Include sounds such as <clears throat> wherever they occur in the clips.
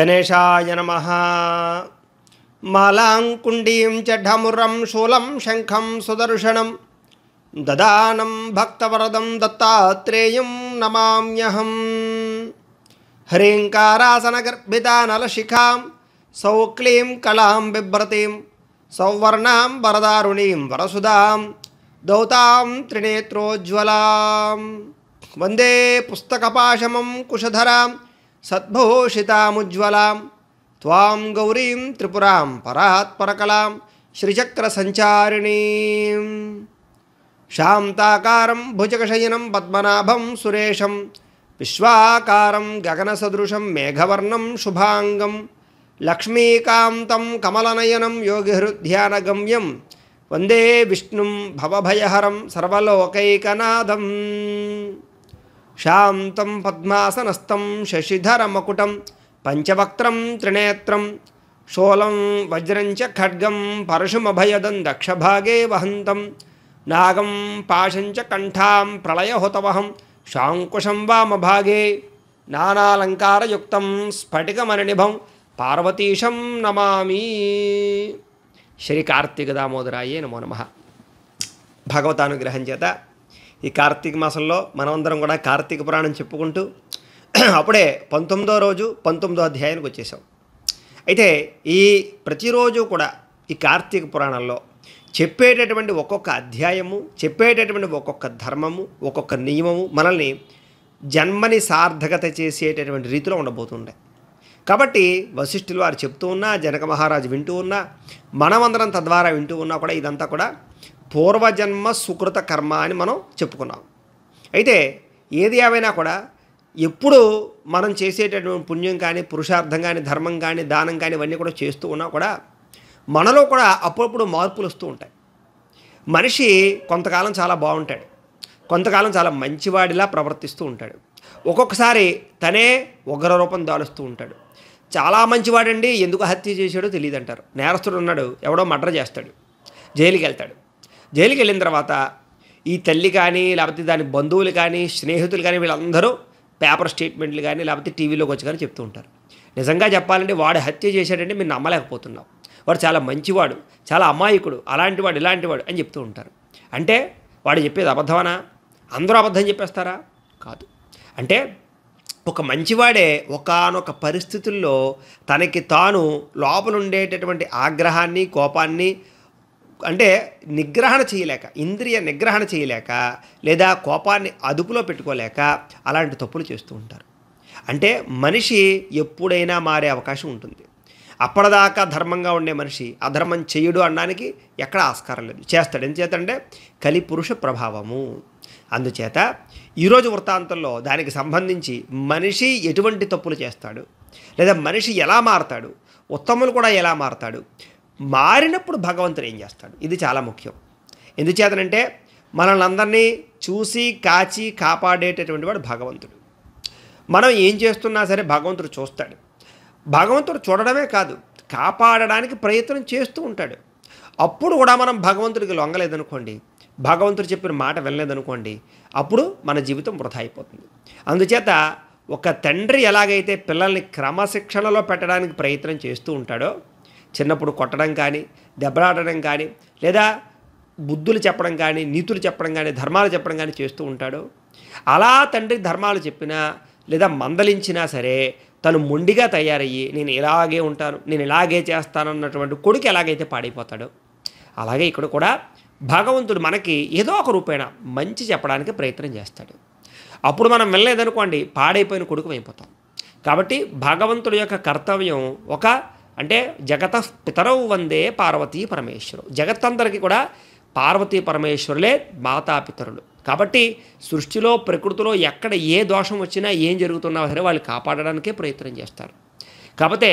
गणेशाय नमः मालाङ्कुण्डीं ढमुरं शूलं शङ्खं सुदर्शनं ददानं भक्तवरदं दत्तात्रेयं नमाम्यहं ह्रीङ्कारासनगर्भितानलशिखां सौक्लीं कलां बिभ्रतीं सौवर्णां वरदारुणीं वरसुधां दौतां त्रिनेत्रोज्ज्वलां वन्दे पुस्तकपाशमं कुशधरां సద్భూషితాముజ్వలాం త్వాం గౌరీం త్రిపురాం పరాత్పరకలాం శ్రీచక్రసంచారిణీం శాంతాకారం భుజగశయనం పద్మనాభం సురేషం విశ్వాకారం గగనసదృశం మేఘవర్ణం శుభాంగం లక్ష్మీకాంతం కమలనయనం యోగిహృధ్యానగమ్యం వందే విష్ణుం భవభయహరం సర్వలోకైకనాథం శాంతం పద్మాసనస్థం శశిధరమకుటం పంచవక్త్రం త్రినేత్రం శోలం వజ్రంచ ఖడ్గం పరశుమభయదం దక్షభాగే వహంతం నాగం పాశంచ కంఠాం ప్రళయహుతవహం శాంకుశం వామభాగే నానాలంకారయుక్తం స్ఫటికమణిభం పార్వతీశం నమామి శ్రీ కార్తీక దామోదరాయే నమో నమ భగవతానుగ్రహం చేత ఈ కార్తీక మాసంలో మనమందరం కూడా కార్తీక పురాణం చెప్పుకుంటూ <clears throat> అప్పుడే పంతొమ్మిదో రోజు పంతొమ్మిదో అధ్యాయానికి వచ్చేసాం అయితే ఈ ప్రతిరోజు కూడా ఈ కార్తీక పురాణంలో చెప్పేటటువంటి ఒక్కొక్క అధ్యాయము చెప్పేటటువంటి ఒక్కొక్క ధర్మము ఒక్కొక్క నియమము మనల్ని జన్మని సార్థకత చేసేటటువంటి రీతిలో ఉండబోతుండే కాబట్టి వశిష్ఠులు వారు చెప్తూ ఉన్నా జనక మహారాజు వింటూ ఉన్నా మనమందరం తద్వారా వింటూ ఉన్నా కూడా ఇదంతా కూడా పూర్వజన్మ సుకృత కర్మ అని మనం చెప్పుకున్నాం అయితే ఏది ఏవైనా కూడా ఎప్పుడు మనం చేసేటటువంటి పుణ్యం కానీ పురుషార్థం కానీ ధర్మం కానీ దానం కానీ ఇవన్నీ కూడా చేస్తూ ఉన్నా కూడా మనలో కూడా అప్పుడప్పుడు మార్పులు వస్తూ ఉంటాయి మనిషి కొంతకాలం చాలా బాగుంటాడు కొంతకాలం చాలా మంచివాడిలా ప్రవర్తిస్తూ ఉంటాడు ఒక్కొక్కసారి తనే ఉగ్ర రూపం దాలుస్తూ ఉంటాడు చాలా మంచివాడండి ఎందుకు హత్య చేశాడో తెలియదు అంటారు నేరస్తుడు ఉన్నాడు ఎవడో మర్డర్ చేస్తాడు జైలుకి వెళ్తాడు జైలుకి వెళ్ళిన తర్వాత ఈ తల్లి కానీ లేకపోతే దాని బంధువులు కానీ స్నేహితులు కానీ వీళ్ళందరూ పేపర్ స్టేట్మెంట్లు కానీ లేకపోతే టీవీలోకి వచ్చి కానీ చెప్తూ ఉంటారు నిజంగా చెప్పాలంటే వాడు హత్య చేశాడంటే మీరు నమ్మలేకపోతున్నాం వాడు చాలా మంచివాడు చాలా అమాయకుడు అలాంటివాడు ఇలాంటివాడు అని చెప్తూ ఉంటారు అంటే వాడు చెప్పేది అబద్ధమనా అందరూ అబద్ధం చెప్పేస్తారా కాదు అంటే ఒక మంచివాడే ఒకనొక పరిస్థితుల్లో తనకి తాను లోపలుండేటటువంటి ఆగ్రహాన్ని కోపాన్ని అంటే నిగ్రహణ చేయలేక ఇంద్రియ నిగ్రహణ చేయలేక లేదా కోపాన్ని అదుపులో పెట్టుకోలేక అలాంటి తప్పులు చేస్తూ ఉంటారు అంటే మనిషి ఎప్పుడైనా మారే అవకాశం ఉంటుంది అప్పటిదాకా ధర్మంగా ఉండే మనిషి అధర్మం చేయడు అనడానికి ఎక్కడ ఆస్కారం లేదు చేస్తాడు ఎందుచేతంటే పురుష ప్రభావము అందుచేత ఈరోజు వృత్తాంతంలో దానికి సంబంధించి మనిషి ఎటువంటి తప్పులు చేస్తాడు లేదా మనిషి ఎలా మారతాడు ఉత్తములు కూడా ఎలా మారతాడు మారినప్పుడు భగవంతుడు ఏం చేస్తాడు ఇది చాలా ముఖ్యం ఎందుచేతనంటే మనల్ని అందరినీ చూసి కాచి కాపాడేటటువంటి వాడు భగవంతుడు మనం ఏం చేస్తున్నా సరే భగవంతుడు చూస్తాడు భగవంతుడు చూడడమే కాదు కాపాడడానికి ప్రయత్నం చేస్తూ ఉంటాడు అప్పుడు కూడా మనం భగవంతుడికి లొంగలేదనుకోండి భగవంతుడు చెప్పిన మాట వినలేదనుకోండి అప్పుడు మన జీవితం వృధా అయిపోతుంది అందుచేత ఒక తండ్రి ఎలాగైతే పిల్లల్ని క్రమశిక్షణలో పెట్టడానికి ప్రయత్నం చేస్తూ ఉంటాడో చిన్నప్పుడు కొట్టడం కానీ దెబ్బలాడడం కానీ లేదా బుద్ధులు చెప్పడం కానీ నీతులు చెప్పడం కానీ ధర్మాలు చెప్పడం కానీ చేస్తూ ఉంటాడు అలా తండ్రి ధర్మాలు చెప్పినా లేదా మందలించినా సరే తను మొండిగా తయారయ్యి నేను ఇలాగే ఉంటాను నేను ఇలాగే చేస్తాను అన్నటువంటి కొడుకు ఎలాగైతే పాడైపోతాడు అలాగే ఇక్కడ కూడా భగవంతుడు మనకి ఏదో ఒక రూపేణ మంచి చెప్పడానికి ప్రయత్నం చేస్తాడు అప్పుడు మనం వెళ్ళలేదనుకోండి పాడైపోయిన కొడుకు అయిపోతాం కాబట్టి భగవంతుడి యొక్క కర్తవ్యం ఒక అంటే జగత పితరవు వందే పార్వతీ పరమేశ్వరు జగత్తందరికీ కూడా పార్వతీ పరమేశ్వరులే మాతాపితరులు కాబట్టి సృష్టిలో ప్రకృతిలో ఎక్కడ ఏ దోషం వచ్చినా ఏం జరుగుతున్నా సరే వాళ్ళు కాపాడడానికే ప్రయత్నం చేస్తారు కాకపోతే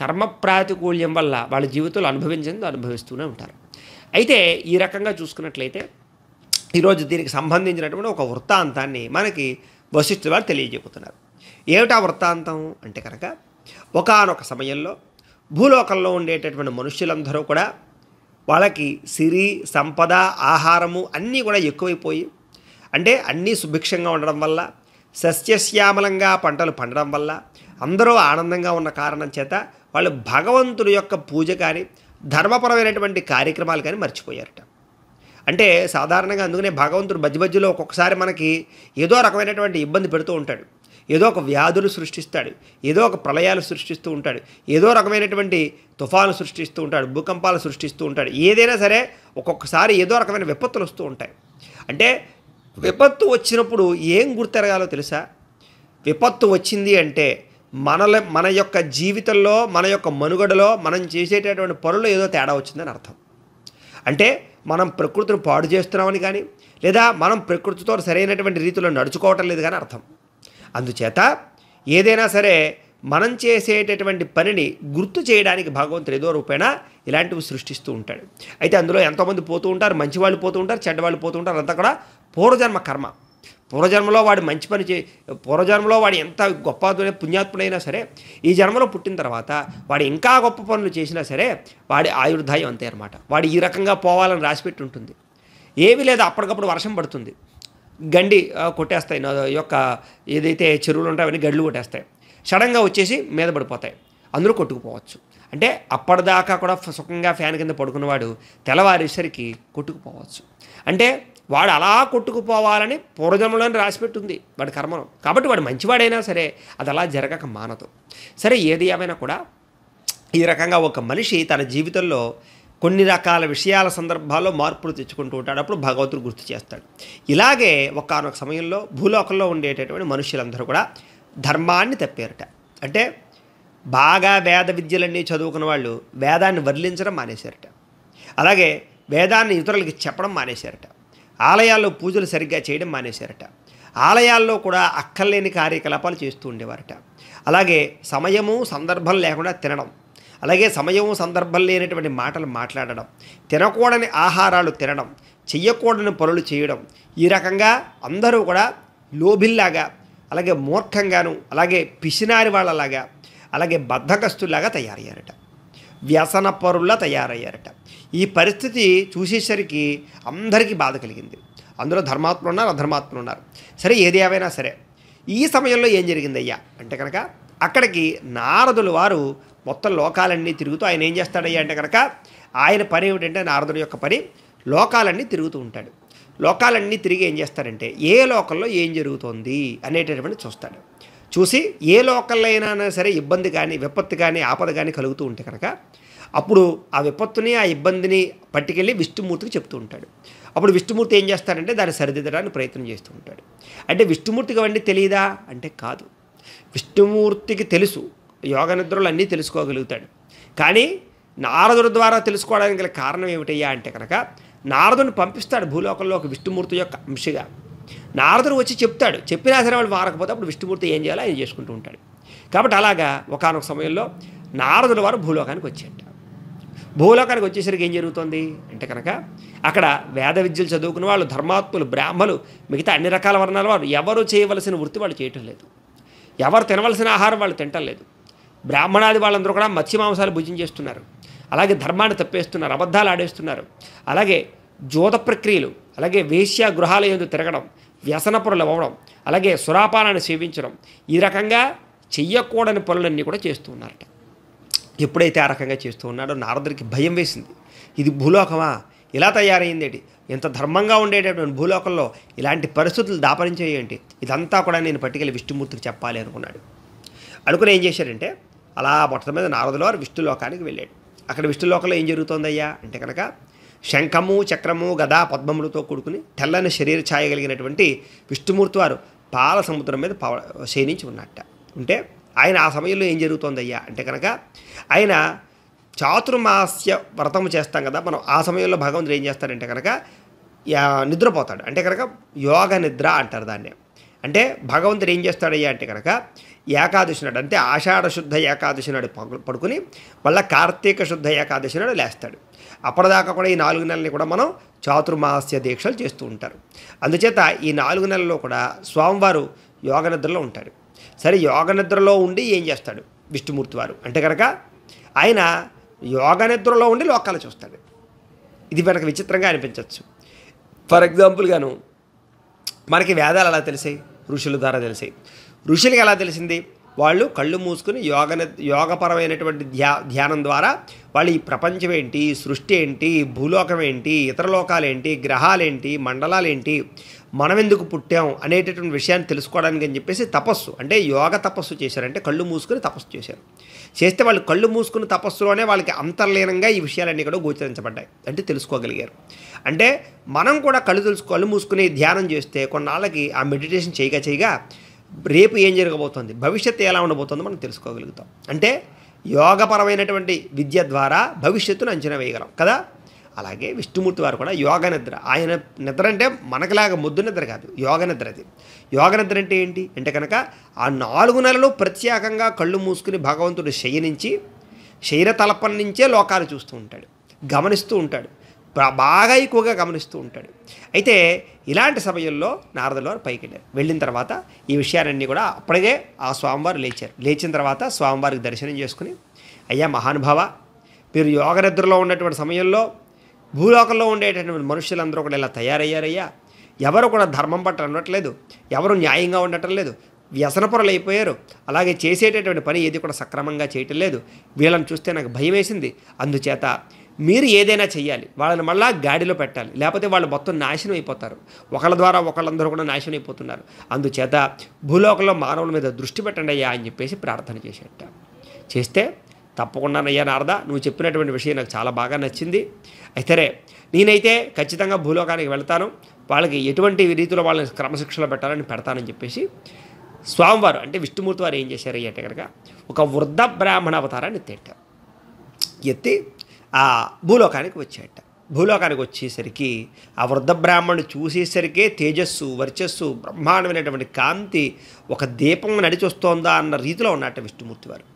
కర్మ ప్రాతికూల్యం వల్ల వాళ్ళ జీవితంలో అనుభవించింది అనుభవిస్తూనే ఉంటారు అయితే ఈ రకంగా చూసుకున్నట్లయితే ఈరోజు దీనికి సంబంధించినటువంటి ఒక వృత్తాంతాన్ని మనకి వశిష్ఠులు వారు తెలియజెబుతున్నారు ఏమిటా వృత్తాంతం అంటే కనుక ఒకనొక సమయంలో భూలోకంలో ఉండేటటువంటి మనుష్యులందరూ కూడా వాళ్ళకి సిరి సంపద ఆహారము అన్నీ కూడా ఎక్కువైపోయి అంటే అన్నీ సుభిక్షంగా ఉండడం వల్ల సస్యశ్యామలంగా పంటలు పండడం వల్ల అందరూ ఆనందంగా ఉన్న కారణం చేత వాళ్ళు భగవంతుడి యొక్క పూజ కానీ ధర్మపరమైనటువంటి కార్యక్రమాలు కానీ మర్చిపోయారట అంటే సాధారణంగా అందుకనే భగవంతుడు మధ్య మధ్యలో ఒక్కొక్కసారి మనకి ఏదో రకమైనటువంటి ఇబ్బంది పెడుతూ ఉంటాడు ఏదో ఒక వ్యాధులు సృష్టిస్తాడు ఏదో ఒక ప్రళయాలు సృష్టిస్తూ ఉంటాడు ఏదో రకమైనటువంటి తుఫాను సృష్టిస్తూ ఉంటాడు భూకంపాలు సృష్టిస్తూ ఉంటాడు ఏదైనా సరే ఒక్కొక్కసారి ఏదో రకమైన విపత్తులు వస్తూ ఉంటాయి అంటే విపత్తు వచ్చినప్పుడు ఏం గుర్తెరగాలో తెలుసా విపత్తు వచ్చింది అంటే మనల మన యొక్క జీవితంలో మన యొక్క మనుగడలో మనం చేసేటటువంటి పనులు ఏదో తేడా వచ్చిందని అర్థం అంటే మనం ప్రకృతిని పాడు చేస్తున్నామని కానీ లేదా మనం ప్రకృతితో సరైనటువంటి రీతిలో నడుచుకోవటం లేదు కానీ అర్థం అందుచేత ఏదైనా సరే మనం చేసేటటువంటి పనిని గుర్తు చేయడానికి భగవంతుడు ఏదో రూపేణ ఇలాంటివి సృష్టిస్తూ ఉంటాడు అయితే అందులో ఎంతోమంది పోతూ ఉంటారు మంచివాళ్ళు పోతూ ఉంటారు చెడ్డవాళ్ళు పోతూ ఉంటారు అంతా కూడా పూర్వజన్మ కర్మ పూర్వజన్మలో వాడు మంచి పని చే పూర్వజన్మలో వాడు ఎంత గొప్ప పుణ్యాత్ముడైనా సరే ఈ జన్మలో పుట్టిన తర్వాత వాడు ఇంకా గొప్ప పనులు చేసినా సరే వాడి ఆయుర్దాయం అంతే అనమాట వాడు ఈ రకంగా పోవాలని రాసిపెట్టి ఉంటుంది ఏమీ లేదు అప్పటికప్పుడు వర్షం పడుతుంది గండి కొట్టేస్తాయి యొక్క ఏదైతే చెరువులు ఉంటాయో అవన్నీ గడ్లు కొట్టేస్తాయి సడన్గా వచ్చేసి మీద పడిపోతాయి అందరూ కొట్టుకుపోవచ్చు అంటే అప్పటిదాకా కూడా సుఖంగా ఫ్యాన్ కింద పడుకున్నవాడు తెల్లవారేసరికి కొట్టుకుపోవచ్చు అంటే వాడు అలా కొట్టుకుపోవాలని పూర్వజంలోని రాసిపెట్టుంది వాడి కర్మను కాబట్టి వాడు మంచివాడైనా సరే అది అలా జరగక మానదు సరే ఏది ఏమైనా కూడా ఈ రకంగా ఒక మనిషి తన జీవితంలో కొన్ని రకాల విషయాల సందర్భాల్లో మార్పులు తెచ్చుకుంటూ ఉంటాడు అప్పుడు భగవంతుడు గుర్తు చేస్తాడు ఇలాగే ఒకనొక సమయంలో భూలోకంలో ఉండేటటువంటి మనుషులందరూ కూడా ధర్మాన్ని తప్పారట అంటే బాగా వేద విద్యలన్నీ చదువుకున్న వాళ్ళు వేదాన్ని వర్లించడం మానేశారట అలాగే వేదాన్ని ఇతరులకి చెప్పడం మానేశారట ఆలయాల్లో పూజలు సరిగ్గా చేయడం మానేశారట ఆలయాల్లో కూడా అక్కర్లేని కార్యకలాపాలు చేస్తూ ఉండేవారట అలాగే సమయము సందర్భం లేకుండా తినడం అలాగే సమయం సందర్భం లేనటువంటి మాటలు మాట్లాడడం తినకూడని ఆహారాలు తినడం చెయ్యకూడని పనులు చేయడం ఈ రకంగా అందరూ కూడా లోభిల్లాగా అలాగే మూర్ఖంగాను అలాగే పిసినారి వాళ్ళలాగా అలాగే బద్ధకస్తులాగా తయారయ్యారట వ్యసన పరుల్లా తయారయ్యారట ఈ పరిస్థితి చూసేసరికి అందరికీ బాధ కలిగింది అందులో ధర్మాత్మలు ఉన్నారు అధర్మాత్ములు ఉన్నారు సరే ఏది ఏవైనా సరే ఈ సమయంలో ఏం జరిగిందయ్యా అంటే కనుక అక్కడికి నారదులు వారు మొత్తం లోకాలన్నీ తిరుగుతూ ఆయన ఏం చేస్తాడయ్యా అంటే కనుక ఆయన పని ఏమిటంటే నారదుడి యొక్క పని లోకాలన్నీ తిరుగుతూ ఉంటాడు లోకాలన్నీ తిరిగి ఏం చేస్తారంటే ఏ లోకంలో ఏం జరుగుతోంది అనేటటువంటి చూస్తాడు చూసి ఏ లోకల్లో అయినా సరే ఇబ్బంది కానీ విపత్తు కానీ ఆపద కానీ కలుగుతూ ఉంటే కనుక అప్పుడు ఆ విపత్తుని ఆ ఇబ్బందిని పట్టుకెళ్ళి విష్ణుమూర్తికి చెప్తూ ఉంటాడు అప్పుడు విష్ణుమూర్తి ఏం చేస్తాడంటే దాన్ని సరిదిద్దడానికి ప్రయత్నం చేస్తూ ఉంటాడు అంటే విష్ణుమూర్తికి అవన్నీ తెలియదా అంటే కాదు విష్ణుమూర్తికి తెలుసు యోగ నిద్రలు అన్నీ తెలుసుకోగలుగుతాడు కానీ నారదుడి ద్వారా తెలుసుకోవడానికి గల కారణం ఏమిటయ్యా అంటే కనుక నారదుని పంపిస్తాడు భూలోకంలో ఒక విష్ణుమూర్తి యొక్క అంశగా నారదుడు వచ్చి చెప్తాడు చెప్పినా సరే వాళ్ళు మారకపోతే అప్పుడు విష్ణుమూర్తి ఏం చేయాలో ఆయన చేసుకుంటూ ఉంటాడు కాబట్టి అలాగా ఒకనొక సమయంలో నారదుడు వారు భూలోకానికి వచ్చేట భూలోకానికి వచ్చేసరికి ఏం జరుగుతుంది అంటే కనుక అక్కడ వేద విద్యలు చదువుకున్న వాళ్ళు ధర్మాత్ములు బ్రాహ్మలు మిగతా అన్ని రకాల వర్ణాల వారు ఎవరు చేయవలసిన వృత్తి వాళ్ళు చేయటం లేదు ఎవరు తినవలసిన ఆహారం వాళ్ళు తినటం లేదు బ్రాహ్మణాది వాళ్ళందరూ కూడా మత్స్యమాంసాలు భుజించేస్తున్నారు అలాగే ధర్మాన్ని తప్పేస్తున్నారు అబద్ధాలు ఆడేస్తున్నారు అలాగే జోత ప్రక్రియలు అలాగే వేశ్య గృహాల ఎందు తిరగడం వ్యసనపరులు అవ్వడం అలాగే సురాపానాన్ని సేవించడం ఈ రకంగా చెయ్యకూడని పనులన్నీ కూడా చేస్తూ ఉన్నారట ఎప్పుడైతే ఆ రకంగా చేస్తూ ఉన్నాడో నారదుడికి భయం వేసింది ఇది భూలోకమా ఇలా తయారైందేటి ఎంత ధర్మంగా ఉండేటటువంటి భూలోకంలో ఇలాంటి పరిస్థితులు దాపరించేయండి ఇదంతా కూడా నేను పట్టుకెళ్ళి విష్ణుమూర్తికి చెప్పాలి అనుకున్నాడు అనుకుని ఏం చేశాడంటే అలా బొట్టల మీద నారదుల వారు విష్ణులోకానికి వెళ్ళాడు అక్కడ విష్ణులోకంలో ఏం జరుగుతోందయ్యా అంటే కనుక శంఖము చక్రము గదా పద్మములతో కూడుకుని తెల్లని శరీర ఛాయ కలిగినటువంటి విష్ణుమూర్తి వారు పాల సముద్రం మీద పవ శయనించి ఉన్నట్ట ఉంటే ఆయన ఆ సమయంలో ఏం జరుగుతోందయ్యా అంటే కనుక ఆయన చాతుర్మాస్య వ్రతం చేస్తాం కదా మనం ఆ సమయంలో భగవంతుడు ఏం చేస్తాడంటే కనుక నిద్రపోతాడు అంటే కనుక యోగ నిద్ర అంటారు దాన్ని అంటే భగవంతుడు ఏం చేస్తాడయ్యా అంటే కనుక ఏకాదశి నాడు అంటే ఆషాఢ శుద్ధ ఏకాదశి నాడు పడుకుని మళ్ళీ కార్తీక శుద్ధ ఏకాదశి నాడు లేస్తాడు అప్పటిదాకా కూడా ఈ నాలుగు నెలల్ని కూడా మనం చాతుర్మాస్య దీక్షలు చేస్తూ ఉంటారు అందుచేత ఈ నాలుగు నెలల్లో కూడా స్వామివారు యోగ నిద్రలో ఉంటాడు సరే యోగ నిద్రలో ఉండి ఏం చేస్తాడు విష్ణుమూర్తి వారు అంటే కనుక ఆయన యోగ నిద్రలో ఉండి లోకాలు చూస్తాడు ఇది మనకు విచిత్రంగా అనిపించవచ్చు ఫర్ ఎగ్జాంపుల్గాను మనకి వేదాలు అలా తెలిసాయి ఋషుల ద్వారా తెలిసాయి ఋషులకి ఎలా తెలిసింది వాళ్ళు కళ్ళు మూసుకుని యోగ యోగపరమైనటువంటి ధ్యా ధ్యానం ద్వారా వాళ్ళు ఈ ప్రపంచం ఏంటి సృష్టి ఏంటి భూలోకం ఏంటి ఇతర లోకాలేంటి గ్రహాలేంటి మండలాలేంటి మనం ఎందుకు పుట్టాం అనేటటువంటి విషయాన్ని తెలుసుకోవడానికి అని చెప్పేసి తపస్సు అంటే యోగ తపస్సు చేశారు అంటే కళ్ళు మూసుకుని తపస్సు చేశారు చేస్తే వాళ్ళు కళ్ళు మూసుకుని తపస్సులోనే వాళ్ళకి అంతర్లీనంగా ఈ విషయాలన్నీ కూడా గోచరించబడ్డాయి అంటే తెలుసుకోగలిగారు అంటే మనం కూడా కళ్ళు తెలుసు కళ్ళు మూసుకుని ధ్యానం చేస్తే కొన్నాళ్ళకి ఆ మెడిటేషన్ చేయగా చేయగా రేపు ఏం జరగబోతోంది భవిష్యత్తు ఎలా ఉండబోతుందో మనం తెలుసుకోగలుగుతాం అంటే యోగపరమైనటువంటి విద్య ద్వారా భవిష్యత్తును అంచనా వేయగలం కదా అలాగే విష్ణుమూర్తి వారు కూడా యోగ నిద్ర ఆయన నిద్ర అంటే మనకులాగా ముద్దు నిద్ర కాదు యోగ నిద్ర అది యోగ నిద్ర అంటే ఏంటి అంటే కనుక ఆ నాలుగు నెలలు ప్రత్యేకంగా కళ్ళు మూసుకుని భగవంతుడు శయనించి శరీర తలపం నుంచే లోకాలు చూస్తూ ఉంటాడు గమనిస్తూ ఉంటాడు బాగా ఎక్కువగా గమనిస్తూ ఉంటాడు అయితే ఇలాంటి సమయంలో వారు పైకి వెళ్ళారు వెళ్ళిన తర్వాత ఈ విషయాలన్నీ కూడా అప్పటికే ఆ స్వామివారు లేచారు లేచిన తర్వాత స్వామివారికి దర్శనం చేసుకుని అయ్యా మహానుభావ మీరు యోగ నిద్రలో ఉన్నటువంటి సమయంలో భూలోకంలో ఉండేటటువంటి మనుషులందరూ కూడా ఇలా తయారయ్యారయ్యా ఎవరు కూడా ధర్మం పట్ల ఉండట్లేదు ఎవరు న్యాయంగా ఉండటం లేదు పొరలు అయిపోయారు అలాగే చేసేటటువంటి పని ఏది కూడా సక్రమంగా చేయటం లేదు వీళ్ళని చూస్తే నాకు భయం వేసింది అందుచేత మీరు ఏదైనా చేయాలి వాళ్ళని మళ్ళా గాడిలో పెట్టాలి లేకపోతే వాళ్ళు మొత్తం నాశనం అయిపోతారు ఒకళ్ళ ద్వారా ఒకళ్ళందరూ కూడా నాశనం అయిపోతున్నారు అందుచేత భూలోకంలో మానవుల మీద దృష్టి పెట్టండి అయ్యా అని చెప్పేసి ప్రార్థన చేసేట చేస్తే తప్పకుండానయ్యా నారద నువ్వు చెప్పినటువంటి విషయం నాకు చాలా బాగా నచ్చింది అయితేరే నేనైతే ఖచ్చితంగా భూలోకానికి వెళ్తాను వాళ్ళకి ఎటువంటి రీతిలో వాళ్ళని క్రమశిక్షణ పెట్టాలని పెడతానని చెప్పేసి స్వామివారు అంటే విష్ణుమూర్తి వారు ఏం చేశారు అయ్యేట కనుక ఒక వృద్ధ బ్రాహ్మణ అవతారాన్ని ఎత్తారు ఎత్తి ఆ భూలోకానికి వచ్చాయట భూలోకానికి వచ్చేసరికి ఆ వృద్ధ బ్రాహ్మణుడు చూసేసరికే తేజస్సు వర్చస్సు బ్రహ్మాండమైనటువంటి కాంతి ఒక దీపం నడిచి వస్తోందా అన్న రీతిలో ఉన్నట్టు విష్ణుమూర్తి వారు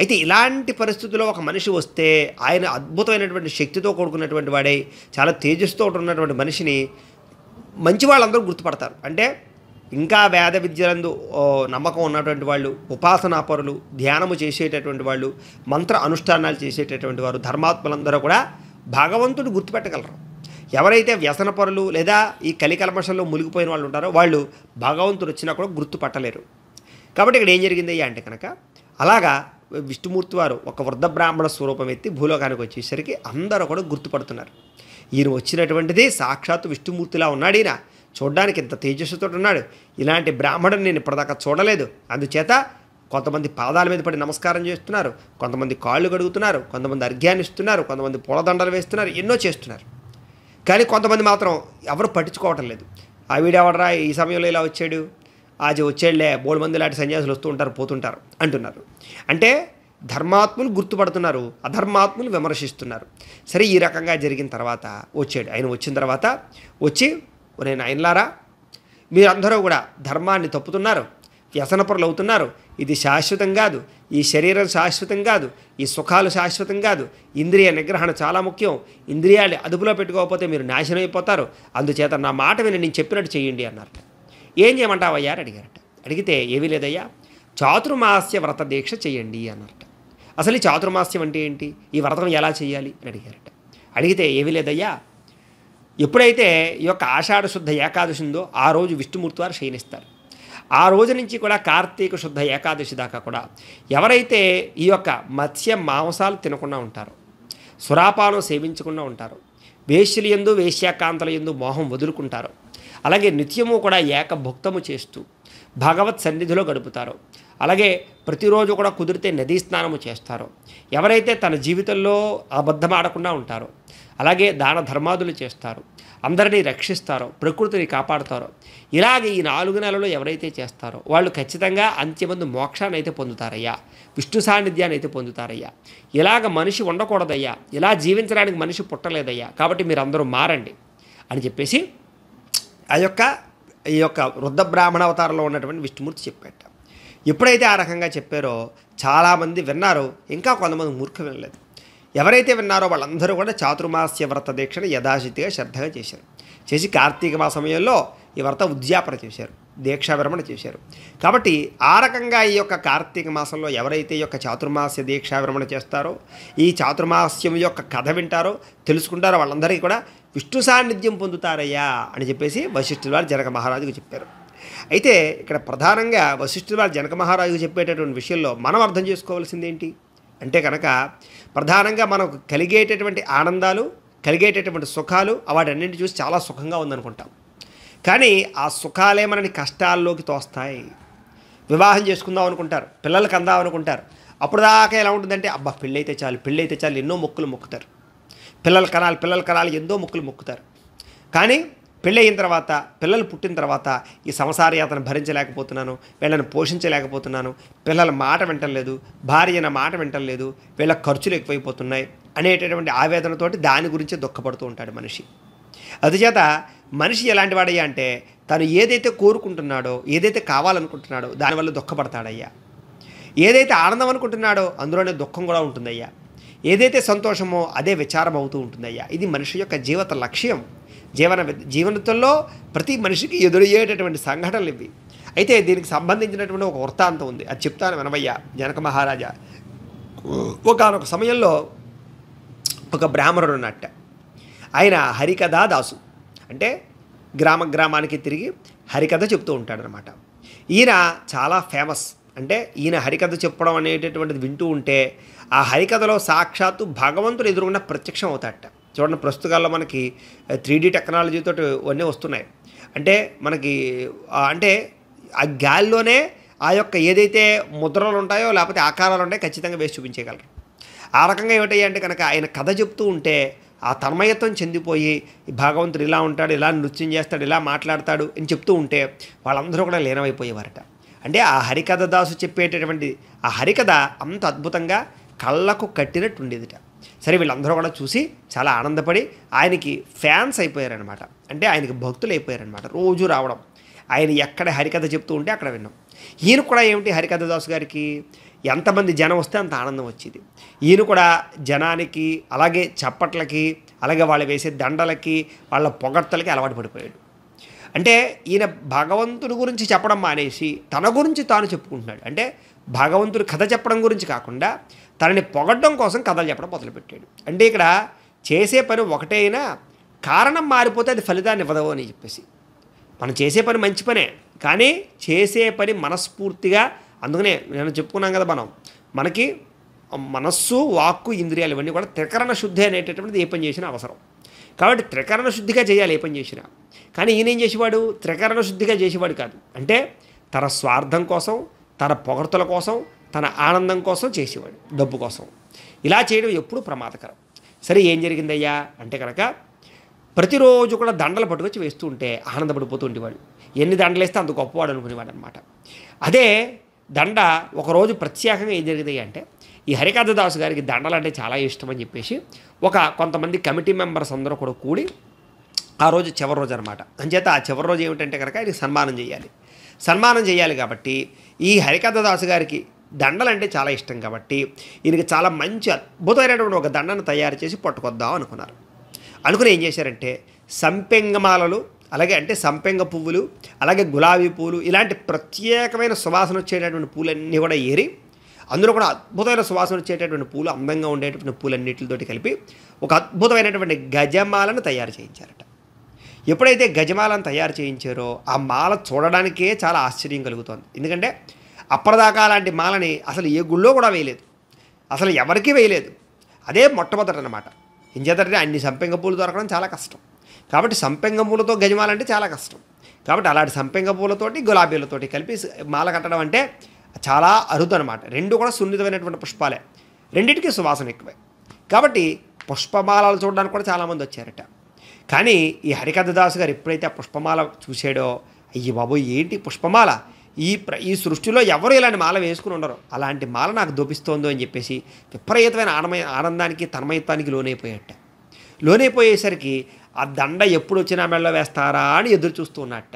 అయితే ఇలాంటి పరిస్థితుల్లో ఒక మనిషి వస్తే ఆయన అద్భుతమైనటువంటి శక్తితో కూడుకున్నటువంటి వాడే చాలా తేజస్సుతో ఉన్నటువంటి మనిషిని మంచి వాళ్ళందరూ గుర్తుపడతారు అంటే ఇంకా వేద విద్యలందు నమ్మకం ఉన్నటువంటి వాళ్ళు ఉపాసనాపరులు ధ్యానము చేసేటటువంటి వాళ్ళు మంత్ర అనుష్ఠానాలు చేసేటటువంటి వారు ధర్మాత్మలందరూ కూడా భగవంతుడు గుర్తుపెట్టగలరు ఎవరైతే వ్యసనపరులు లేదా ఈ కలికల్మషంలో మునిగిపోయిన వాళ్ళు ఉంటారో వాళ్ళు భగవంతుడు వచ్చినా కూడా గుర్తుపట్టలేరు కాబట్టి ఇక్కడ ఏం జరిగింది అంటే కనుక అలాగా విష్ణుమూర్తి వారు ఒక వృద్ధ బ్రాహ్మణ స్వరూపం ఎత్తి భూలోకానికి వచ్చేసరికి అందరూ కూడా గుర్తుపడుతున్నారు ఈయన వచ్చినటువంటిది సాక్షాత్ విష్ణుమూర్తిలా ఉన్నాడు ఈయన చూడ్డానికి ఇంత తేజస్సుతో ఉన్నాడు ఇలాంటి బ్రాహ్మణుని నేను ఇప్పటిదాకా చూడలేదు అందుచేత కొంతమంది పాదాల మీద పడి నమస్కారం చేస్తున్నారు కొంతమంది కాళ్ళు కడుగుతున్నారు కొంతమంది అర్ఘ్యాన్ని ఇస్తున్నారు కొంతమంది పూలదండలు వేస్తున్నారు ఎన్నో చేస్తున్నారు కానీ కొంతమంది మాత్రం ఎవరు పట్టించుకోవటం లేదు ఆవిడెవడరా ఈ సమయంలో ఇలా వచ్చాడు ఆజ వచ్చేళ్లే మూడు మంది లాంటి సన్యాసులు వస్తూ ఉంటారు పోతుంటారు అంటున్నారు అంటే ధర్మాత్ములు గుర్తుపడుతున్నారు అధర్మాత్ములు విమర్శిస్తున్నారు సరే ఈ రకంగా జరిగిన తర్వాత వచ్చాడు ఆయన వచ్చిన తర్వాత వచ్చి ఒరే నాయనలారా మీరందరూ కూడా ధర్మాన్ని తప్పుతున్నారు వ్యసనపరులు అవుతున్నారు ఇది శాశ్వతం కాదు ఈ శరీరం శాశ్వతం కాదు ఈ సుఖాలు శాశ్వతం కాదు ఇంద్రియ నిగ్రహణ చాలా ముఖ్యం ఇంద్రియాలు అదుపులో పెట్టుకోకపోతే మీరు నాశనం అయిపోతారు అందుచేత నా మాట విని నేను చెప్పినట్టు చేయండి అన్నారు ఏం చేయమంటావయ్యా అడిగారట అడిగితే ఏమీ లేదయ్యా చాతుర్మాస్య వ్రత దీక్ష చేయండి అన్నారట అసలు ఈ చాతుర్మాస్యం అంటే ఏంటి ఈ వ్రతం ఎలా చేయాలి అని అడిగారట అడిగితే ఏమీ లేదయ్యా ఎప్పుడైతే ఈ యొక్క ఆషాఢ శుద్ధ ఏకాదశి ఉందో ఆ రోజు విష్ణుమూర్తి వారు శయనిస్తారు ఆ రోజు నుంచి కూడా కార్తీక శుద్ధ ఏకాదశి దాకా కూడా ఎవరైతే ఈ యొక్క మత్స్య మాంసాలు తినకుండా ఉంటారో సురాపానం సేవించకుండా ఉంటారో వేష్యులు ఎందు వేశ్యాకాంతలు ఎందు మోహం వదులుకుంటారు అలాగే నిత్యము కూడా ఏకభుక్తము చేస్తూ భగవత్ సన్నిధిలో గడుపుతారు అలాగే ప్రతిరోజు కూడా కుదిరితే నదీ స్నానము చేస్తారు ఎవరైతే తన జీవితంలో అబద్ధమాడకుండా ఉంటారో అలాగే దాన ధర్మాదులు చేస్తారు అందరినీ రక్షిస్తారో ప్రకృతిని కాపాడుతారో ఇలాగే ఈ నాలుగు నెలలు ఎవరైతే చేస్తారో వాళ్ళు ఖచ్చితంగా అంత్యమందు మోక్షాన్ని అయితే పొందుతారయ్యా విష్ణు సాన్నిధ్యాన్ని అయితే పొందుతారయ్యా ఇలాగ మనిషి ఉండకూడదయ్యా ఇలా జీవించడానికి మనిషి పుట్టలేదయ్యా కాబట్టి మీరు అందరూ మారండి అని చెప్పేసి ఆ యొక్క ఈ యొక్క వృద్ధ బ్రాహ్మణ అవతారంలో ఉన్నటువంటి విష్ణుమూర్తి చెప్పాట ఎప్పుడైతే ఆ రకంగా చెప్పారో చాలామంది విన్నారో ఇంకా కొంతమంది మూర్ఖ వినలేదు ఎవరైతే విన్నారో వాళ్ళందరూ కూడా చాతుర్మాస్య వ్రత దీక్షను యథాశక్తిగా శ్రద్ధగా చేశారు చేసి కార్తీక మా సమయంలో ఈ వ్రత ఉద్యాపన చేశారు దీక్షా విరమణ చేశారు కాబట్టి ఆ రకంగా ఈ యొక్క కార్తీక మాసంలో ఎవరైతే ఈ యొక్క చాతుర్మాస్య దీక్షా విరమణ చేస్తారో ఈ చాతుర్మాస్యం యొక్క కథ వింటారో తెలుసుకుంటారో వాళ్ళందరికీ కూడా విష్ణు సాన్నిధ్యం పొందుతారయ్యా అని చెప్పేసి వశిష్ఠుల వారు జనక మహారాజుకు చెప్పారు అయితే ఇక్కడ ప్రధానంగా వశిష్ఠుడు వారు జనక మహారాజు చెప్పేటటువంటి విషయంలో మనం అర్థం చేసుకోవాల్సిందేంటి అంటే కనుక ప్రధానంగా మనకు కలిగేటటువంటి ఆనందాలు కలిగేటటువంటి సుఖాలు వాటన్నింటి చూసి చాలా సుఖంగా ఉందనుకుంటాం కానీ ఆ సుఖాలే మనని కష్టాల్లోకి తోస్తాయి వివాహం చేసుకుందాం అనుకుంటారు పిల్లలకి అందాం అనుకుంటారు అప్పుడు దాకా ఎలా ఉంటుందంటే అబ్బా పెళ్ళైతే చాలు పెళ్ళైతే చాలు ఎన్నో మొక్కులు మొక్కుతారు పిల్లలు కనాలి పిల్లలు కనాలి ఎన్నో మొక్కులు మొక్కుతారు కానీ పెళ్ళయిన తర్వాత పిల్లలు పుట్టిన తర్వాత ఈ సంసార యాతను భరించలేకపోతున్నాను వీళ్ళని పోషించలేకపోతున్నాను పిల్లల మాట వింటం లేదు భార్య అయిన మాట వింటం లేదు వీళ్ళ ఖర్చులు ఎక్కువైపోతున్నాయి అనేటటువంటి ఆవేదనతోటి దాని గురించే దుఃఖపడుతూ ఉంటాడు మనిషి అందుచేత మనిషి ఎలాంటి వాడయ్యా అంటే తను ఏదైతే కోరుకుంటున్నాడో ఏదైతే కావాలనుకుంటున్నాడో దానివల్ల దుఃఖపడతాడయ్యా ఏదైతే ఆనందం అనుకుంటున్నాడో అందులోనే దుఃఖం కూడా ఉంటుందయ్యా ఏదైతే సంతోషమో అదే విచారం అవుతూ ఉంటుందయ్యా ఇది మనిషి యొక్క జీవిత లక్ష్యం జీవన జీవనతుల్లో ప్రతి మనిషికి ఎదురయ్యేటటువంటి సంఘటనలు ఇవి అయితే దీనికి సంబంధించినటువంటి ఒక వృత్తాంతం ఉంది అది చెప్తాను వినవయ్య జనక మహారాజా ఒకనొక సమయంలో ఒక బ్రాహ్మణుడు ఉన్నట్ట ఆయన హరికథా దాసు అంటే గ్రామ గ్రామానికి తిరిగి హరికథ చెప్తూ ఉంటాడనమాట ఈయన చాలా ఫేమస్ అంటే ఈయన హరికథ చెప్పడం అనేటటువంటిది వింటూ ఉంటే ఆ హరికథలో సాక్షాత్తు భగవంతుడు ఎదురుకున్న ప్రత్యక్షం అవుతాడట చూడండి ప్రస్తుతాల్లో మనకి త్రీడీ టెక్నాలజీతో అన్నీ వస్తున్నాయి అంటే మనకి అంటే ఆ గాలిలోనే ఆ యొక్క ఏదైతే ముద్రలు ఉంటాయో లేకపోతే ఆకారాలు ఉంటాయో ఖచ్చితంగా వేసి చూపించగలరు ఆ రకంగా అంటే కనుక ఆయన కథ చెప్తూ ఉంటే ఆ తన్మయత్వం చెందిపోయి భగవంతుడు ఇలా ఉంటాడు ఇలా నృత్యం చేస్తాడు ఇలా మాట్లాడతాడు అని చెప్తూ ఉంటే వాళ్ళందరూ కూడా లీనమైపోయేవారట అంటే ఆ హరికథ దాసు చెప్పేటటువంటి ఆ హరికథ అంత అద్భుతంగా కళ్ళకు కట్టినట్టు ఉండేదిట సరే వీళ్ళందరూ కూడా చూసి చాలా ఆనందపడి ఆయనకి ఫ్యాన్స్ అయిపోయారనమాట అంటే ఆయనకి భక్తులు అయిపోయారనమాట రోజు రావడం ఆయన ఎక్కడ హరికథ చెప్తూ ఉంటే అక్కడ విన్నాం ఈయన కూడా ఏమిటి హరికథ దాసు గారికి ఎంతమంది జనం వస్తే అంత ఆనందం వచ్చేది ఈయన కూడా జనానికి అలాగే చప్పట్లకి అలాగే వాళ్ళు వేసే దండలకి వాళ్ళ పొగడ్తలకి అలవాటు పడిపోయాడు అంటే ఈయన భగవంతుడి గురించి చెప్పడం మానేసి తన గురించి తాను చెప్పుకుంటున్నాడు అంటే భగవంతుడి కథ చెప్పడం గురించి కాకుండా తనని పొగడ్డం కోసం కథలు చెప్పడం మొదలుపెట్టాడు అంటే ఇక్కడ చేసే పని ఒకటే అయినా కారణం మారిపోతే అది ఫలితాన్ని ఇవ్వదు అని చెప్పేసి మనం చేసే పని మంచి పనే కానీ చేసే పని మనస్ఫూర్తిగా అందుకనే నేను చెప్పుకున్నాం కదా మనం మనకి మనస్సు వాక్కు ఇంద్రియాలు ఇవన్నీ కూడా త్రికరణ శుద్ధి అనేటటువంటిది ఏ పని చేసినా అవసరం కాబట్టి త్రికరణ శుద్ధిగా చేయాలి ఏ పని చేసినా కానీ ఈయన ఏం చేసేవాడు త్రికరణ శుద్ధిగా చేసేవాడు కాదు అంటే తన స్వార్థం కోసం తన పొగడ్తల కోసం తన ఆనందం కోసం చేసేవాడు డబ్బు కోసం ఇలా చేయడం ఎప్పుడు ప్రమాదకరం సరే ఏం జరిగిందయ్యా అంటే కనుక ప్రతిరోజు కూడా దండలు పట్టుకొచ్చి వేస్తూ ఉంటే ఆనందపడిపోతూ ఉండేవాడు ఎన్ని దండలు వేస్తే అంత గొప్పవాడు అనుకునేవాడు అనమాట అదే దండ ఒకరోజు ప్రత్యేకంగా ఏం జరిగింది అంటే ఈ హరికథదాసు గారికి దండలు అంటే చాలా ఇష్టం అని చెప్పేసి ఒక కొంతమంది కమిటీ మెంబర్స్ అందరూ కూడా కూడి ఆ రోజు చివరి రోజు అనమాట అంచేత ఆ చివరి రోజు ఏమిటంటే కనుక ఆయనకి సన్మానం చేయాలి సన్మానం చేయాలి కాబట్టి ఈ హరికథదాసు గారికి దండలంటే చాలా ఇష్టం కాబట్టి ఈయనకి చాలా మంచి అద్భుతమైనటువంటి ఒక దండను తయారు చేసి పట్టుకొద్దాం అనుకున్నారు అనుకుని ఏం చేశారంటే సంపెంగమాలలు అలాగే అంటే సంపెంగ పువ్వులు అలాగే గులాబీ పూలు ఇలాంటి ప్రత్యేకమైన సువాసన వచ్చేటటువంటి పూలన్నీ కూడా ఏరి అందులో కూడా అద్భుతమైన సువాసన వచ్చేటటువంటి పూలు అందంగా ఉండేటటువంటి పూలన్నిటితోటి కలిపి ఒక అద్భుతమైనటువంటి గజమాలను తయారు చేయించారట ఎప్పుడైతే గజమాలను తయారు చేయించారో ఆ మాల చూడడానికే చాలా ఆశ్చర్యం కలుగుతోంది ఎందుకంటే అప్పటిదాకా లాంటి మాలని అసలు ఏ గుళ్ళో కూడా వేయలేదు అసలు ఎవరికీ వేయలేదు అదే మొట్టమొదటి అనమాట ఇంచేతంటే అన్ని సంపెంగ పూలు దొరకడం చాలా కష్టం కాబట్టి సంపెంగ పూలతో గజమాలంటే చాలా కష్టం కాబట్టి అలాంటి సంపెంగ పూలతోటి గులాబీలతోటి కలిపి మాల కట్టడం అంటే చాలా అరుదు అనమాట రెండు కూడా సున్నితమైనటువంటి పుష్పాలే రెండింటికి సువాసన ఎక్కువే కాబట్టి పుష్పమాలలు చూడడానికి కూడా చాలామంది వచ్చారట కానీ ఈ హరికథదాసు గారు ఎప్పుడైతే ఆ పుష్పమాల చూసాడో అయ్యి బాబు ఏంటి పుష్పమాల ఈ ప్ర ఈ సృష్టిలో ఎవరు ఇలాంటి మాల వేసుకుని ఉండరు అలాంటి మాల నాకు దొపిస్తోందో అని చెప్పేసి విపరీతమైన ఆనమై ఆనందానికి తన్మయత్వానికి లోనైపోయేట లోనైపోయేసరికి ఆ దండ ఎప్పుడు వచ్చినా మెళ్ళ వేస్తారా అని ఎదురు చూస్తూ ఉన్నట్ట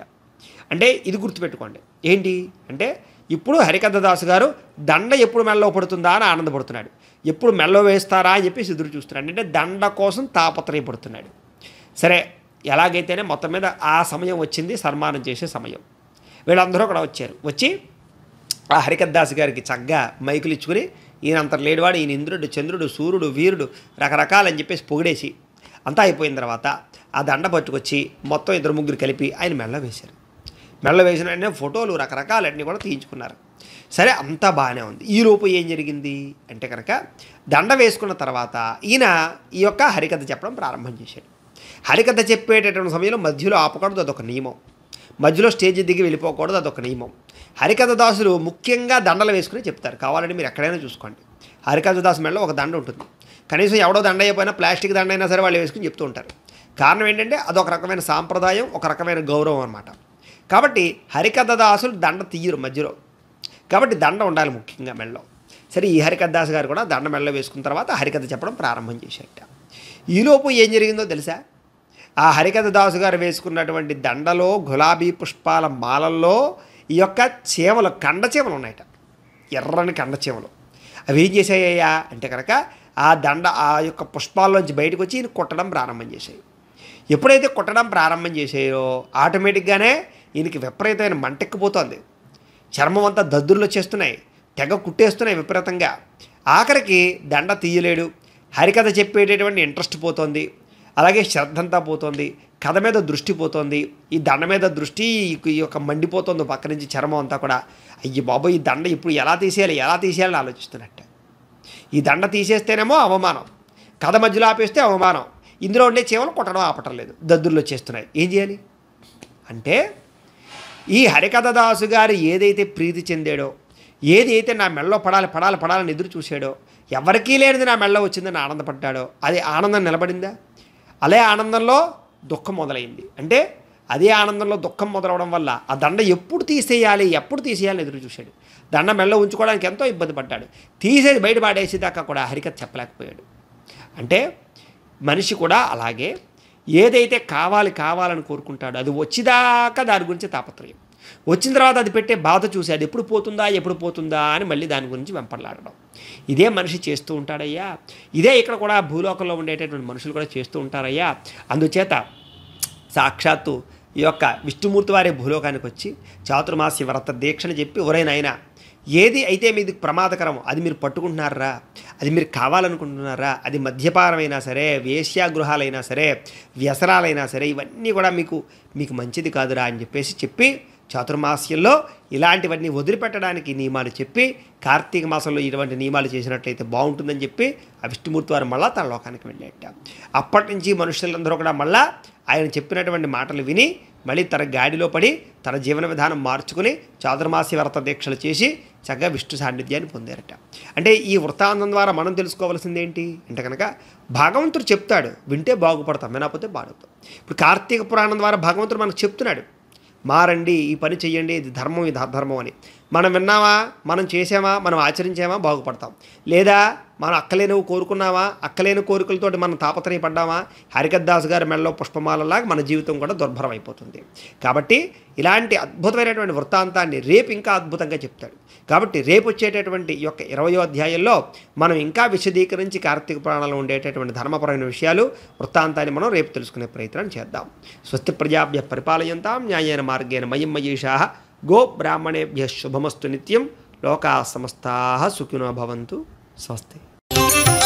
అంటే ఇది గుర్తుపెట్టుకోండి ఏంటి అంటే ఇప్పుడు హరికథదాసు గారు దండ ఎప్పుడు మెళ్ళలో పడుతుందా అని ఆనందపడుతున్నాడు ఎప్పుడు మెల్లో వేస్తారా అని చెప్పేసి ఎదురు చూస్తున్నాడు అంటే దండ కోసం తాపత్రయపడుతున్నాడు సరే ఎలాగైతేనే మొత్తం మీద ఆ సమయం వచ్చింది సన్మానం చేసే సమయం వీళ్ళందరూ కూడా వచ్చారు వచ్చి ఆ హరికద్దాస్ గారికి చక్కగా మైకులు ఇచ్చుకుని ఈయనంత లేడివాడు ఈయన ఇంద్రుడు చంద్రుడు సూర్యుడు వీరుడు రకరకాలని చెప్పేసి పొగిడేసి అంతా అయిపోయిన తర్వాత ఆ దండ పట్టుకొచ్చి మొత్తం ఇద్దరు ముగ్గురు కలిపి ఆయన మెల్ల వేశారు మెల్ల వేసిన ఫోటోలు రకరకాలన్నీ కూడా తీయించుకున్నారు సరే అంతా బాగానే ఉంది ఈ లోపు ఏం జరిగింది అంటే కనుక దండ వేసుకున్న తర్వాత ఈయన ఈ యొక్క హరికథ చెప్పడం ప్రారంభం చేశాడు హరికథ చెప్పేటటువంటి సమయంలో మధ్యలో ఆపకూడదు అదొక నియమం మధ్యలో స్టేజ్ దిగి వెళ్ళిపోకూడదు అదొక నియమం హరికథ దాసులు ముఖ్యంగా దండలు వేసుకుని చెప్తారు కావాలంటే మీరు ఎక్కడైనా చూసుకోండి హరికథ దాసు మెడలో ఒక దండ ఉంటుంది కనీసం ఎవడో దండ అయిపోయినా ప్లాస్టిక్ దండ అయినా సరే వాళ్ళు వేసుకుని చెప్తూ ఉంటారు కారణం ఏంటంటే అదొక రకమైన సాంప్రదాయం ఒక రకమైన గౌరవం అనమాట కాబట్టి హరికథ దాసులు దండ తీయరు మధ్యలో కాబట్టి దండ ఉండాలి ముఖ్యంగా మెడలో సరే ఈ హరికథ దాస్ గారు కూడా దండ మెడలో వేసుకున్న తర్వాత హరికథ చెప్పడం ప్రారంభం చేశారట ఈలోపు ఏం జరిగిందో తెలుసా ఆ హరికథ దాసు గారు వేసుకున్నటువంటి దండలో గులాబీ పుష్పాల మాలల్లో ఈ యొక్క చేమలు కండ చేమలు ఉన్నాయట ఎర్రని కండ చేమలు అవి ఏం చేసాయ్యా అంటే కనుక ఆ దండ ఆ యొక్క పుష్పాల్లోంచి బయటకు వచ్చి ఈయన కుట్టడం ప్రారంభం చేశాయి ఎప్పుడైతే కుట్టడం ప్రారంభం చేసాయో ఆటోమేటిక్గానే ఈయనకి విపరీతమైన మంటెక్కిపోతుంది చర్మం అంతా దద్దుర్లు వచ్చేస్తున్నాయి తెగ కుట్టేస్తున్నాయి విపరీతంగా ఆఖరికి దండ తీయలేడు హరికథ చెప్పేటటువంటి ఇంట్రెస్ట్ పోతుంది అలాగే శ్రద్ధంతా పోతుంది కథ మీద దృష్టి పోతుంది ఈ దండ మీద దృష్టి ఈ యొక్క మండిపోతుంది పక్క నుంచి చర్మం అంతా కూడా అయ్యి బాబు ఈ దండ ఇప్పుడు ఎలా తీసేయాలి ఎలా తీసేయాలని ఆలోచిస్తున్నట్ట ఈ దండ తీసేస్తేనేమో అవమానం కథ మధ్యలో ఆపేస్తే అవమానం ఇందులో ఉండే చేవలు కొట్టడం ఆపటం లేదు దద్దుర్లు వచ్చేస్తున్నాయి ఏం చేయాలి అంటే ఈ హరికథదాసు గారు ఏదైతే ప్రీతి చెందాడో ఏదైతే నా మెళ్ళలో పడాలి పడాలి పడాలని ఎదురు చూశాడో ఎవరికీ లేనిది నా మెళ్ళలో వచ్చిందని ఆనందపడ్డాడో అది ఆనందం నిలబడిందా అలే ఆనందంలో దుఃఖం మొదలైంది అంటే అదే ఆనందంలో దుఃఖం మొదలవడం వల్ల ఆ దండ ఎప్పుడు తీసేయాలి ఎప్పుడు తీసేయాలని ఎదురు చూశాడు దండ మెళ్ళ ఉంచుకోవడానికి ఎంతో ఇబ్బంది పడ్డాడు తీసేది బయట పాడేసేదాకా కూడా హరికత చెప్పలేకపోయాడు అంటే మనిషి కూడా అలాగే ఏదైతే కావాలి కావాలని కోరుకుంటాడో అది వచ్చిదాకా దాని గురించి తాపత్రయం వచ్చిన తర్వాత అది పెట్టే బాధ చూసి అది ఎప్పుడు పోతుందా ఎప్పుడు పోతుందా అని మళ్ళీ దాని గురించి వెంపడలాడడం ఇదే మనిషి చేస్తూ ఉంటాడయ్యా ఇదే ఇక్కడ కూడా భూలోకంలో ఉండేటటువంటి మనుషులు కూడా చేస్తూ ఉంటారయ్యా అందుచేత సాక్షాత్తు ఈ యొక్క విష్ణుమూర్తి వారి భూలోకానికి వచ్చి చాతుర్మాసి వ్రత దీక్షను చెప్పి ఎవరైనా ఏది అయితే మీది ప్రమాదకరమో అది మీరు పట్టుకుంటున్నారా అది మీరు కావాలనుకుంటున్నారా అది మద్యపానమైనా సరే వేశ్యాగృహాలైనా సరే వ్యసనాలైనా సరే ఇవన్నీ కూడా మీకు మీకు మంచిది కాదురా అని చెప్పేసి చెప్పి చాతుర్మాస్యంలో ఇలాంటివన్నీ వదిలిపెట్టడానికి నియమాలు చెప్పి కార్తీక మాసంలో ఇటువంటి నియమాలు చేసినట్లయితే బాగుంటుందని చెప్పి ఆ విష్ణుమూర్తి వారు మళ్ళా తన లోకానికి వెళ్ళేట అప్పటి నుంచి మనుషులందరూ కూడా మళ్ళా ఆయన చెప్పినటువంటి మాటలు విని మళ్ళీ తన గాడిలో పడి తన జీవన విధానం మార్చుకుని చాతుర్మాసి వ్రత దీక్షలు చేసి చక్కగా విష్ణు సాన్నిధ్యాన్ని పొందారట అంటే ఈ వృత్తాంతం ద్వారా మనం తెలుసుకోవాల్సింది ఏంటి అంటే కనుక భగవంతుడు చెప్తాడు వింటే బాగుపడతాం వినకపోతే బాగుపడతాం ఇప్పుడు కార్తీక పురాణం ద్వారా భగవంతుడు మనకు చెప్తున్నాడు మారండి ఈ పని చెయ్యండి ఇది ధర్మం ఇది అధర్మం అని మనం విన్నామా మనం చేసామా మనం ఆచరించామా బాగుపడతాం లేదా మనం అక్కలేనివి కోరుకున్నామా అక్కలేని కోరికలతోటి మనం తాపత్రయపడ్డామా హరికద్దాస్ గారి మెడలో పుష్పమాలలాగా మన జీవితం కూడా దుర్భరం అయిపోతుంది కాబట్టి ఇలాంటి అద్భుతమైనటువంటి వృత్తాంతాన్ని రేపు ఇంకా అద్భుతంగా చెప్తాడు కాబట్టి రేపు వచ్చేటటువంటి యొక్క ఇరవయో అధ్యాయంలో మనం ఇంకా విశదీకరించి కార్తీక పురాణంలో ఉండేటటువంటి ధర్మపరమైన విషయాలు వృత్తాంతాన్ని మనం రేపు తెలుసుకునే ప్రయత్నం చేద్దాం స్వస్తి ప్రజాభ్య పరిపాలయంతాం న్యాయైన మార్గేన మయం మయీషా గోబ్రాహ్మణేభ్య శుభమస్తు నిత్యం లోకా సమస్తా సుఖినో భవంతు స్వస్తి